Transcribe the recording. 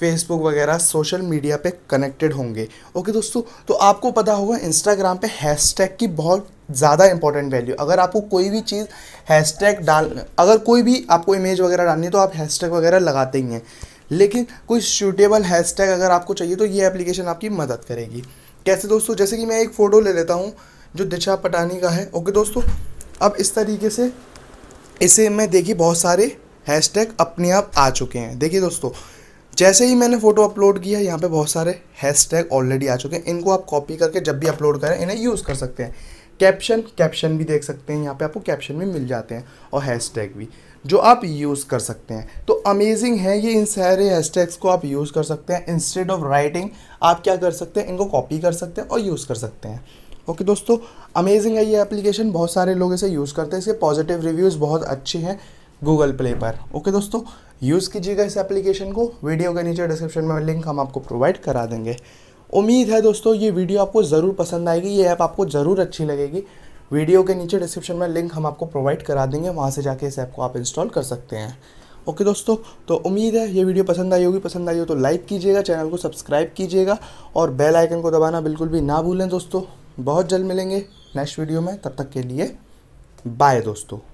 Facebook वगैरह social media पे connected होंगे ओके दोस्तों तो आपको पता होगा इंस्टाग्राम पे हैशटैग की बहुत ज़्यादा इंपॉर्टेंट वैल्यू अगर आपको कोई भी चीज़ हैशटैग डाल अगर कोई भी आपको इमेज वगैरह डालनी है तो आप हैशटैग वगैरह लगाते ही हैं लेकिन कोई सूटेबल हैशटैग अगर आपको चाहिए तो ये एप्लीकेशन आपकी मदद करेगी कैसे दोस्तों जैसे कि मैं एक फ़ोटो ले लेता हूँ जो दिशा पटानी का है ओके दोस्तों अब इस तरीके से इसे मैं देखिए बहुत सारे हैशटैग अपने आप आ चुके हैं देखिए दोस्तों जैसे ही मैंने फ़ोटो अपलोड किया यहाँ पे बहुत सारे हैशटैग ऑलरेडी आ चुके हैं इनको आप कॉपी करके जब भी अपलोड करें इन्हें यूज़ कर सकते हैं कैप्शन कैप्शन भी देख सकते हैं यहाँ पे आपको कैप्शन भी मिल जाते हैं और हैशटैग भी जो आप यूज़ कर सकते हैं तो अमेजिंग है ये इन सारे हैशटैग्स को आप यूज़ कर सकते हैं इंस्टेड ऑफ राइटिंग आप क्या कर सकते हैं इनको कॉपी कर सकते हैं और यूज़ कर सकते हैं ओके okay, दोस्तों अमेजिंग है ये एप्लीकेशन बहुत सारे लोग इसे यूज़ करते हैं इसके पॉजिटिव रिव्यूज़ बहुत अच्छे हैं गूगल प्ले पर ओके okay, दोस्तों यूज़ कीजिएगा इस एप्लीकेशन को वीडियो के नीचे डिस्क्रिप्शन में लिंक हम आपको प्रोवाइड करा देंगे उम्मीद है दोस्तों ये वीडियो आपको ज़रूर पसंद आएगी ये ऐप आपको ज़रूर अच्छी लगेगी वीडियो के नीचे डिस्क्रिप्शन में लिंक हम आपको प्रोवाइड करा देंगे वहाँ से जाके इस ऐप को आप इंस्टॉल कर सकते हैं ओके दोस्तों तो उम्मीद है ये वीडियो पसंद आई होगी पसंद आई हो तो लाइक कीजिएगा चैनल को सब्सक्राइब कीजिएगा और बेल आइकन को दबाना बिल्कुल भी ना भूलें दोस्तों बहुत जल्द मिलेंगे नेक्स्ट वीडियो में तब तक के लिए बाय दोस्तों